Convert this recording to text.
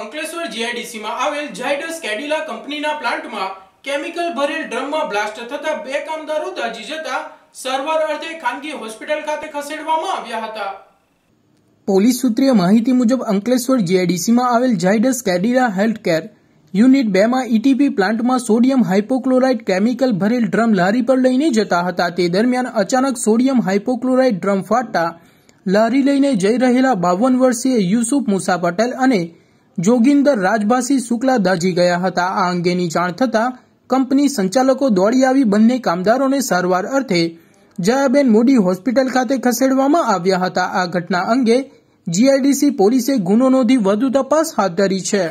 અંકલેશ્વર જીઆઈડીસીમાં આવેલ ઝાયડસ કેડિલા કંપનીના પ્લાન્ટમાં કેમિકલ ભરેલ ડ્રમમાં બ્લાસ્ટ થતા બે કામદારો દાજી જતા સર્વર અર્થે ખાનગી હોસ્પિટલ ખાતે ખસેડવામાં આવ્યા હતા પોલીસ સૂત્રીય માહિતી મુજબ અંકલેશ્વર જીઆઈડીસીમાં આવેલ ઝાયડસ કેડિલા હેલ્થકેર યુનિટ બેમાં ઇટીપી e પ્લાન્ટમાં સોડિયમ હાઇપોક્લોરાઇડ કેમિકલ ભરેલ ડ્રમ લારી પર લઈને જતા હતા તે દરમિયાન અચાનક સોડિયમ હાઇપોક્લોરાઇડ ડ્રમ ફાટતા લારી લઈને જઈ રહેલા બાવન વર્ષીય યુસુફ મુસા પટેલ અને જોગિંદર રાજભાસી શુક્લા દાઝી ગયા હતા આ અંગેની જાણ થતાં કંપની સંચાલકો દોડી આવી બંને કામદારોને સારવાર અર્થે જયાબેન મોડી હોસ્પિટલ ખાતે ખસેડવામાં આવ્યા હતા આ ઘટના અંગે જીઆઈડીસી પોલીસે ગુનો નોંધી વધુ તપાસ હાથ ધરી છે